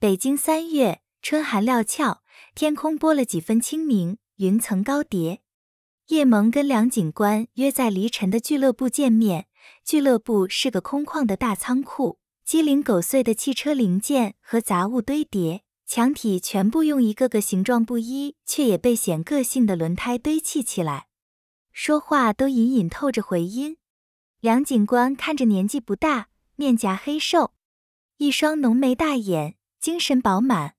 北京三月，春寒料峭，天空多了几分清明，云层高叠。叶萌跟梁警官约在黎晨的俱乐部见面。俱乐部是个空旷的大仓库，鸡零狗碎的汽车零件和杂物堆叠，墙体全部用一个个形状不一却也被显个性的轮胎堆砌起来，说话都隐隐透着回音。梁警官看着年纪不大，面颊黑瘦，一双浓眉大眼。精神饱满，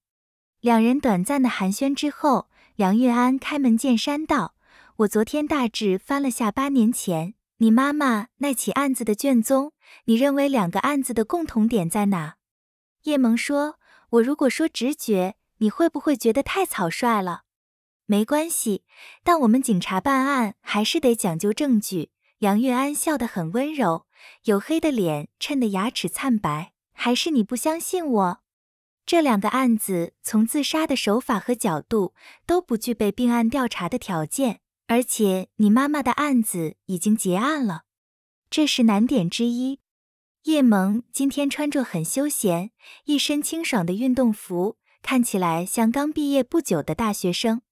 两人短暂的寒暄之后，梁运安开门见山道：“我昨天大致翻了下八年前你妈妈那起案子的卷宗，你认为两个案子的共同点在哪？”叶萌说：“我如果说直觉，你会不会觉得太草率了？”“没关系，但我们警察办案还是得讲究证据。”梁运安笑得很温柔，黝黑的脸衬得牙齿灿白。“还是你不相信我？”这两个案子从自杀的手法和角度都不具备并案调查的条件，而且你妈妈的案子已经结案了，这是难点之一。叶萌今天穿着很休闲，一身清爽的运动服，看起来像刚毕业不久的大学生。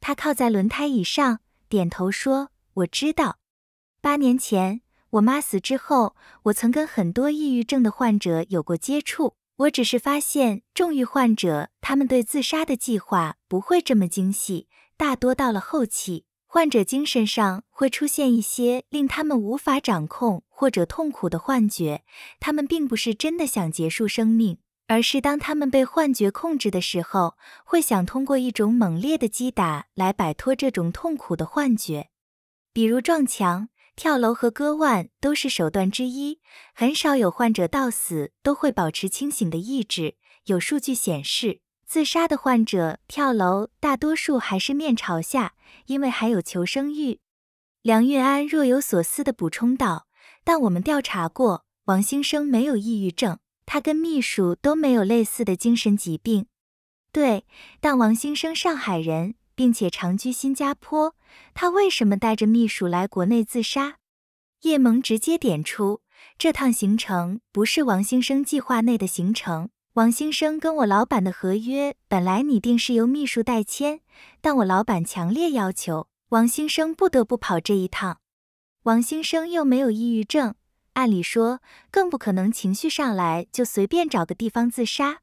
他靠在轮胎椅上，点头说：“我知道，八年前我妈死之后，我曾跟很多抑郁症的患者有过接触。”我只是发现重郁患者，他们对自杀的计划不会这么精细。大多到了后期，患者精神上会出现一些令他们无法掌控或者痛苦的幻觉。他们并不是真的想结束生命，而是当他们被幻觉控制的时候，会想通过一种猛烈的击打来摆脱这种痛苦的幻觉，比如撞墙。跳楼和割腕都是手段之一，很少有患者到死都会保持清醒的意志。有数据显示，自杀的患者跳楼大多数还是面朝下，因为还有求生欲。梁运安若有所思地补充道：“但我们调查过，王兴生没有抑郁症，他跟秘书都没有类似的精神疾病。对，但王兴生上海人，并且长居新加坡，他为什么带着秘书来国内自杀？”叶萌直接点出，这趟行程不是王兴生计划内的行程。王兴生跟我老板的合约本来拟定是由秘书代签，但我老板强烈要求王兴生不得不跑这一趟。王兴生又没有抑郁症，按理说更不可能情绪上来就随便找个地方自杀。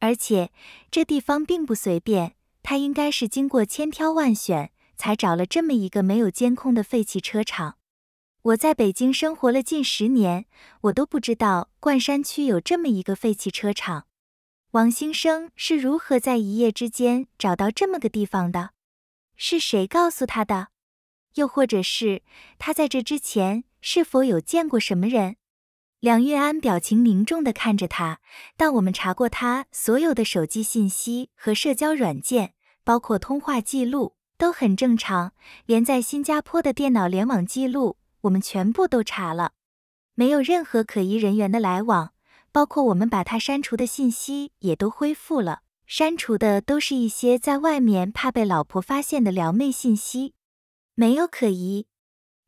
而且这地方并不随便，他应该是经过千挑万选才找了这么一个没有监控的废弃车场。我在北京生活了近十年，我都不知道冠山区有这么一个废弃车厂。王兴生是如何在一夜之间找到这么个地方的？是谁告诉他的？又或者是他在这之前是否有见过什么人？梁月安表情凝重地看着他。但我们查过他所有的手机信息和社交软件，包括通话记录都很正常，连在新加坡的电脑联网记录。我们全部都查了，没有任何可疑人员的来往，包括我们把他删除的信息也都恢复了。删除的都是一些在外面怕被老婆发现的撩妹信息，没有可疑。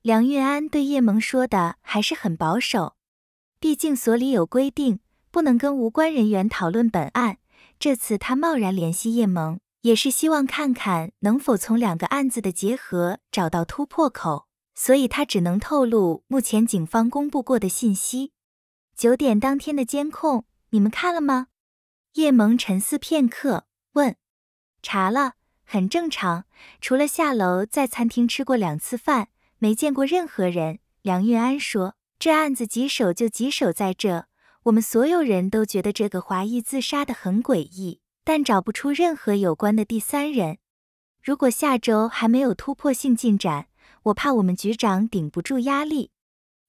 梁运安对叶萌说的还是很保守，毕竟所里有规定，不能跟无关人员讨论本案。这次他贸然联系叶萌，也是希望看看能否从两个案子的结合找到突破口。所以他只能透露目前警方公布过的信息。九点当天的监控，你们看了吗？叶萌沉思片刻，问：“查了，很正常。除了下楼在餐厅吃过两次饭，没见过任何人。”梁运安说：“这案子棘手就棘手在这，我们所有人都觉得这个华裔自杀的很诡异，但找不出任何有关的第三人。如果下周还没有突破性进展。”我怕我们局长顶不住压力。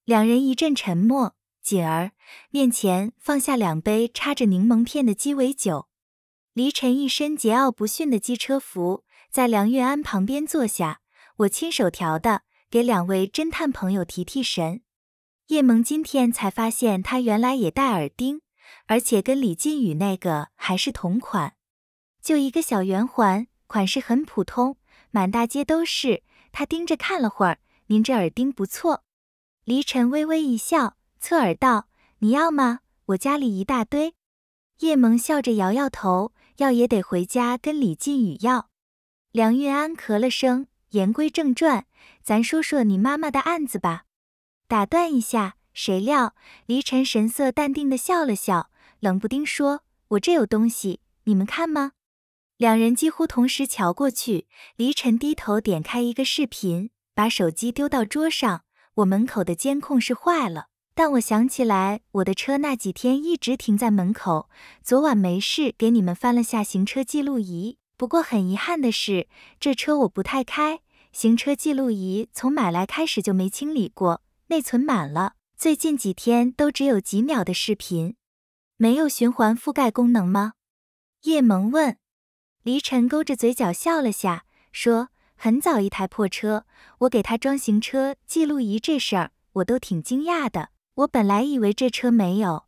两人一阵沉默。锦儿面前放下两杯插着柠檬片的鸡尾酒。黎晨一身桀骜不驯的机车服，在梁韵安旁边坐下。我亲手调的，给两位侦探朋友提提神。叶萌今天才发现，他原来也戴耳钉，而且跟李靖宇那个还是同款，就一个小圆环，款式很普通，满大街都是。他盯着看了会儿，您这耳钉不错。黎晨微微一笑，侧耳道：“你要吗？我家里一大堆。”叶萌笑着摇摇头：“要也得回家跟李靖宇要。”梁运安咳了声，言归正传：“咱说说你妈妈的案子吧。”打断一下，谁料黎晨神色淡定地笑了笑，冷不丁说：“我这有东西，你们看吗？”两人几乎同时瞧过去，黎晨低头点开一个视频，把手机丢到桌上。我门口的监控是坏了，但我想起来，我的车那几天一直停在门口。昨晚没事，给你们翻了下行车记录仪。不过很遗憾的是，这车我不太开，行车记录仪从买来开始就没清理过，内存满了，最近几天都只有几秒的视频，没有循环覆盖功能吗？叶萌问。黎晨勾着嘴角笑了下，说：“很早一台破车，我给他装行车记录仪这事儿，我都挺惊讶的。我本来以为这车没有。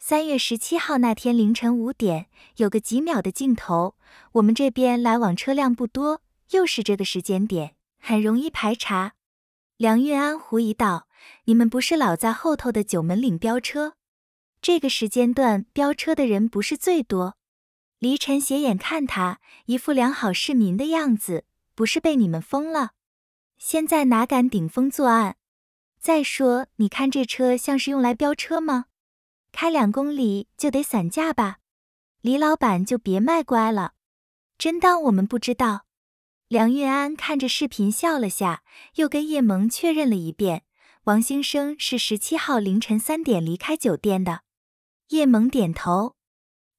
三月十七号那天凌晨五点，有个几秒的镜头，我们这边来往车辆不多，又是这个时间点，很容易排查。”梁运安狐疑道：“你们不是老在后头的九门岭飙车？这个时间段飙车的人不是最多？”黎晨斜眼看他，一副良好市民的样子，不是被你们封了，现在哪敢顶风作案？再说，你看这车像是用来飙车吗？开两公里就得散架吧？李老板就别卖乖了，真当我们不知道？梁运安看着视频笑了下，又跟叶萌确认了一遍，王兴生是十七号凌晨三点离开酒店的。叶萌点头。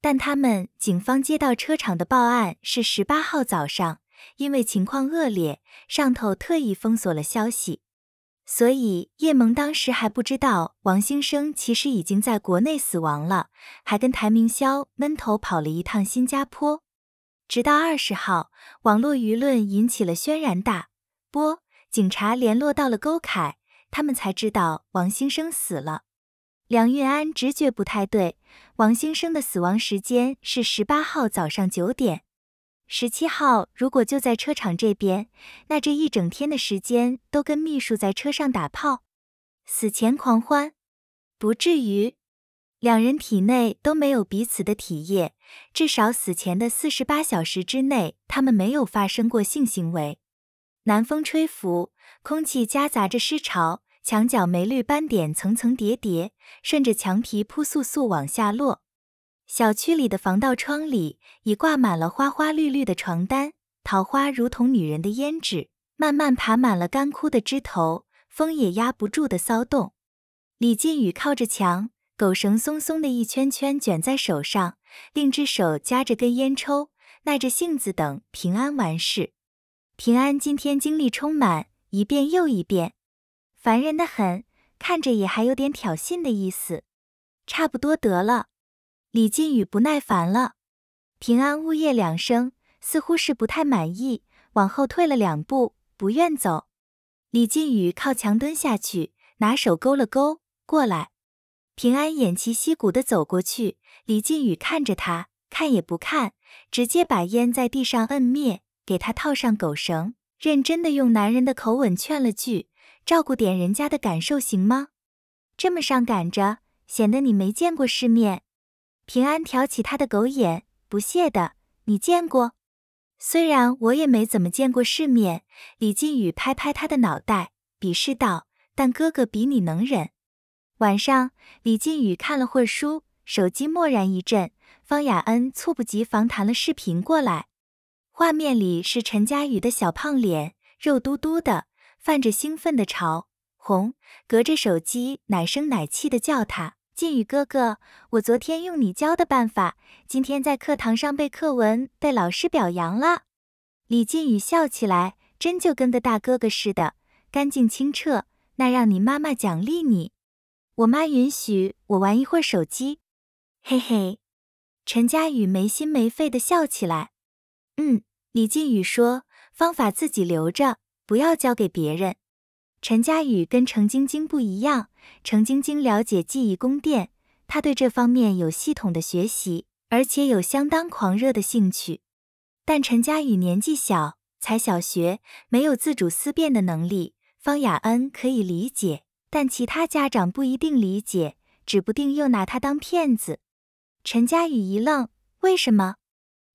但他们警方接到车厂的报案是十八号早上，因为情况恶劣，上头特意封锁了消息，所以叶萌当时还不知道王兴生其实已经在国内死亡了，还跟谭明霄闷头跑了一趟新加坡。直到二十号，网络舆论引起了轩然大波，警察联络到了勾凯，他们才知道王兴生死了。梁运安直觉不太对，王先生的死亡时间是十八号早上九点，十七号如果就在车厂这边，那这一整天的时间都跟秘书在车上打炮，死前狂欢，不至于。两人体内都没有彼此的体液，至少死前的四十八小时之内，他们没有发生过性行为。南风吹拂，空气夹杂着湿潮。墙角霉绿斑点层层叠叠，顺着墙皮扑簌簌往下落。小区里的防盗窗里已挂满了花花绿绿的床单，桃花如同女人的胭脂，慢慢爬满了干枯的枝头，风也压不住的骚动。李靖宇靠着墙，狗绳松松的一圈圈卷在手上，另一手夹着根烟抽，耐着性子等平安完事。平安今天精力充满，一遍又一遍。烦人的很，看着也还有点挑衅的意思，差不多得了。李靖宇不耐烦了，平安呜咽两声，似乎是不太满意，往后退了两步，不愿走。李靖宇靠墙蹲下去，拿手勾了勾，过来。平安偃旗息鼓的走过去，李靖宇看着他，看也不看，直接把烟在地上摁灭，给他套上狗绳，认真的用男人的口吻劝了句。照顾点人家的感受行吗？这么上赶着，显得你没见过世面。平安挑起他的狗眼，不屑的：“你见过？虽然我也没怎么见过世面。”李靖宇拍拍他的脑袋，鄙视道：“但哥哥比你能忍。”晚上，李靖宇看了会书，手机蓦然一震，方雅恩猝不及防弹了视频过来，画面里是陈佳宇的小胖脸，肉嘟嘟的。泛着兴奋的潮红，隔着手机奶声奶气的叫他：“靖宇哥哥，我昨天用你教的办法，今天在课堂上背课文，被老师表扬了。”李靖宇笑起来，真就跟个大哥哥似的，干净清澈。那让你妈妈奖励你，我妈允许我玩一会儿手机，嘿嘿。陈佳宇没心没肺的笑起来。嗯，李靖宇说：“方法自己留着。”不要交给别人。陈佳宇跟程晶晶不一样，程晶晶了解记忆宫殿，她对这方面有系统的学习，而且有相当狂热的兴趣。但陈佳宇年纪小，才小学，没有自主思辨的能力。方雅恩可以理解，但其他家长不一定理解，指不定又拿他当骗子。陈佳宇一愣，为什么？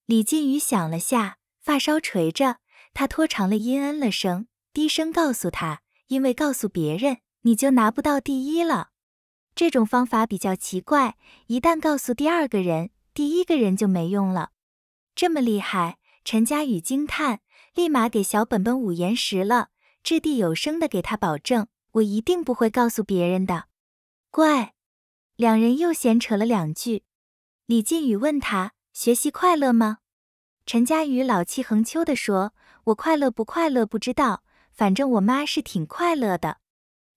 李靖宇想了下，发梢垂着。他拖长了音，嗯了声，低声告诉他：“因为告诉别人，你就拿不到第一了。这种方法比较奇怪，一旦告诉第二个人，第一个人就没用了。”这么厉害，陈佳宇惊叹，立马给小本本五言十了，掷地有声的给他保证：“我一定不会告诉别人的。”怪，两人又闲扯了两句，李靖宇问他：“学习快乐吗？”陈佳宇老气横秋地说。我快乐不快乐不知道，反正我妈是挺快乐的。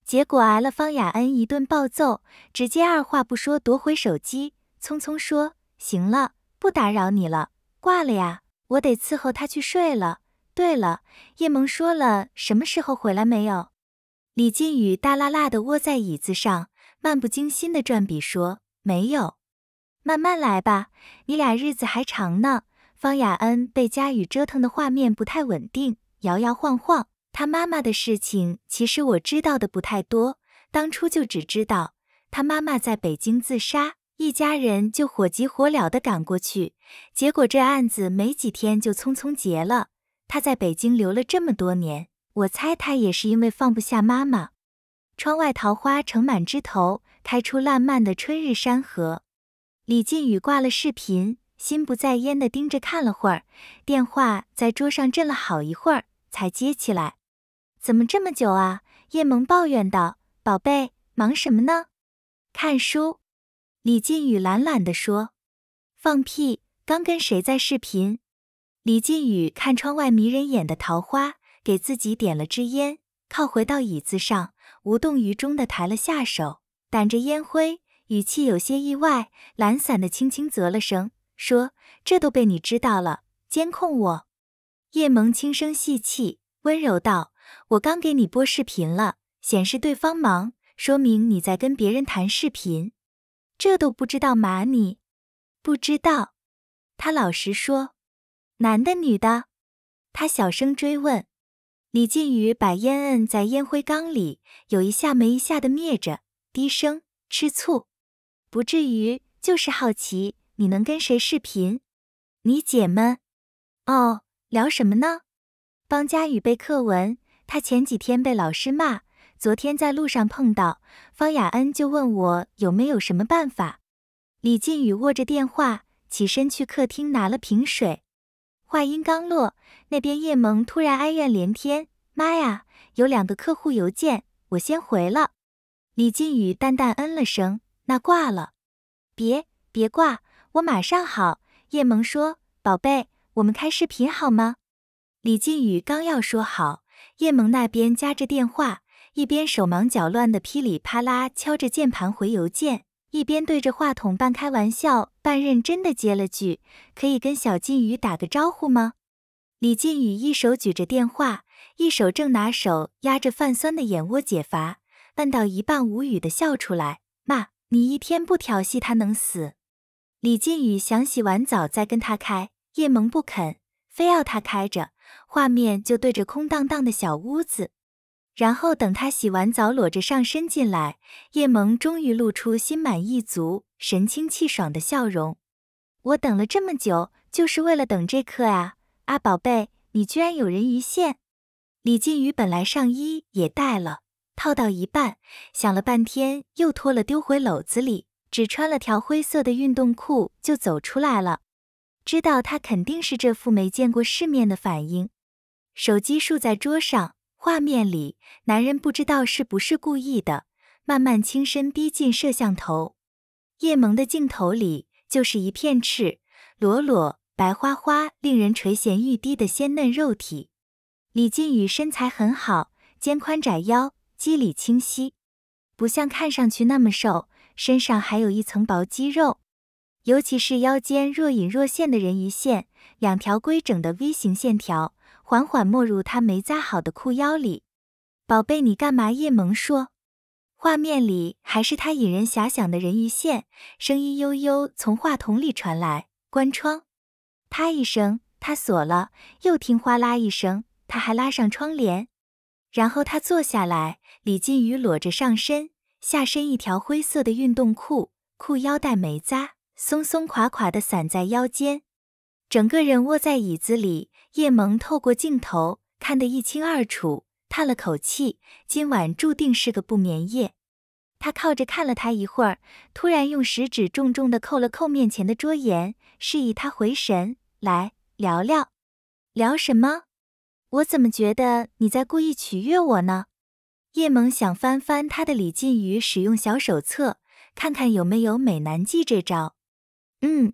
结果挨了方雅恩一顿暴揍，直接二话不说夺回手机，匆匆说：“行了，不打扰你了，挂了呀，我得伺候他去睡了。”对了，叶萌说了什么时候回来没有？李靖宇大拉拉的窝在椅子上，漫不经心的转笔说：“没有，慢慢来吧，你俩日子还长呢。”方雅恩被佳宇折腾的画面不太稳定，摇摇晃晃。他妈妈的事情，其实我知道的不太多。当初就只知道他妈妈在北京自杀，一家人就火急火燎的赶过去，结果这案子没几天就匆匆结了。他在北京留了这么多年，我猜他也是因为放不下妈妈。窗外桃花盛满枝头，开出烂漫的春日山河。李靖宇挂了视频。心不在焉地盯着看了会儿，电话在桌上震了好一会儿才接起来。怎么这么久啊？叶萌抱怨道：“宝贝，忙什么呢？”看书。李靖宇懒懒地说：“放屁，刚跟谁在视频？”李靖宇看窗外迷人眼的桃花，给自己点了支烟，靠回到椅子上，无动于衷地抬了下手，掸着烟灰，语气有些意外，懒散地轻轻啧了声。说这都被你知道了，监控我。叶萌轻声细气，温柔道：“我刚给你播视频了，显示对方忙，说明你在跟别人谈视频。这都不知道吗？你不知道？”他老实说：“男的，女的？”他小声追问。李靖宇把烟摁在烟灰缸里，有一下没一下的灭着，低声：“吃醋？不至于，就是好奇。”你能跟谁视频？你姐们？哦，聊什么呢？帮佳宇背课文，他前几天被老师骂，昨天在路上碰到方雅恩就问我有没有什么办法。李靖宇握着电话，起身去客厅拿了瓶水。话音刚落，那边叶萌突然哀怨连天：“妈呀，有两个客户邮件，我先回了。”李靖宇淡淡嗯了声：“那挂了。”别别挂。我马上好，叶萌说：“宝贝，我们开视频好吗？”李靖宇刚要说好，叶萌那边夹着电话，一边手忙脚乱的噼里啪啦敲着键盘回邮件，一边对着话筒半开玩笑半认真的接了句：“可以跟小靖宇打个招呼吗？”李靖宇一手举着电话，一手正拿手压着泛酸的眼窝解乏，问到一半无语的笑出来，骂：“你一天不调戏他能死？”李靖宇想洗完澡再跟他开，叶萌不肯，非要他开着，画面就对着空荡荡的小屋子。然后等他洗完澡，裸着上身进来，叶萌终于露出心满意足、神清气爽的笑容。我等了这么久，就是为了等这刻啊！啊，宝贝，你居然有人鱼线！李靖宇本来上衣也带了，套到一半，想了半天，又脱了，丢回篓子里。只穿了条灰色的运动裤就走出来了，知道他肯定是这副没见过世面的反应。手机竖在桌上，画面里男人不知道是不是故意的，慢慢轻身逼近摄像头。叶萌的镜头里就是一片赤裸裸、白花花、令人垂涎欲滴的鲜嫩肉体。李靖宇身材很好，肩宽窄腰，肌理清晰，不像看上去那么瘦。身上还有一层薄肌肉，尤其是腰间若隐若现的人鱼线，两条规整的 V 形线条缓缓没入他没扎好的裤腰里。宝贝，你干嘛？叶萌说。画面里还是他引人遐想的人鱼线，声音悠悠从话筒里传来。关窗，啪一声，他锁了。又听哗啦一声，他还拉上窗帘。然后他坐下来，李金鱼裸着上身。下身一条灰色的运动裤，裤腰带没扎，松松垮垮的散在腰间，整个人窝在椅子里。叶萌透过镜头看得一清二楚，叹了口气，今晚注定是个不眠夜。他靠着看了他一会儿，突然用食指重重的扣了扣面前的桌沿，示意他回神，来聊聊。聊什么？我怎么觉得你在故意取悦我呢？叶萌想翻翻他的李靖宇使用小手册，看看有没有美男计这招。嗯，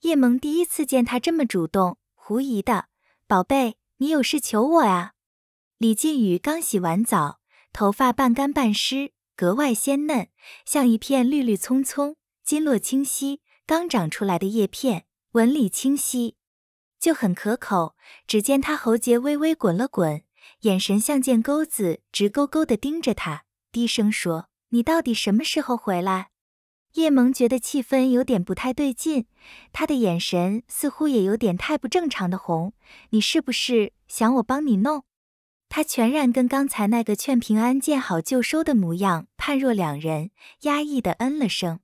叶萌第一次见他这么主动，狐疑的：“宝贝，你有事求我啊？”李靖宇刚洗完澡，头发半干半湿，格外鲜嫩，像一片绿绿葱葱，筋络清晰，刚长出来的叶片纹理清晰，就很可口。只见他喉结微微滚了滚。眼神像见钩子，直勾勾地盯着他，低声说：“你到底什么时候回来？”叶萌觉得气氛有点不太对劲，他的眼神似乎也有点太不正常的红。你是不是想我帮你弄？他全然跟刚才那个劝平安见好就收的模样判若两人，压抑地嗯了声。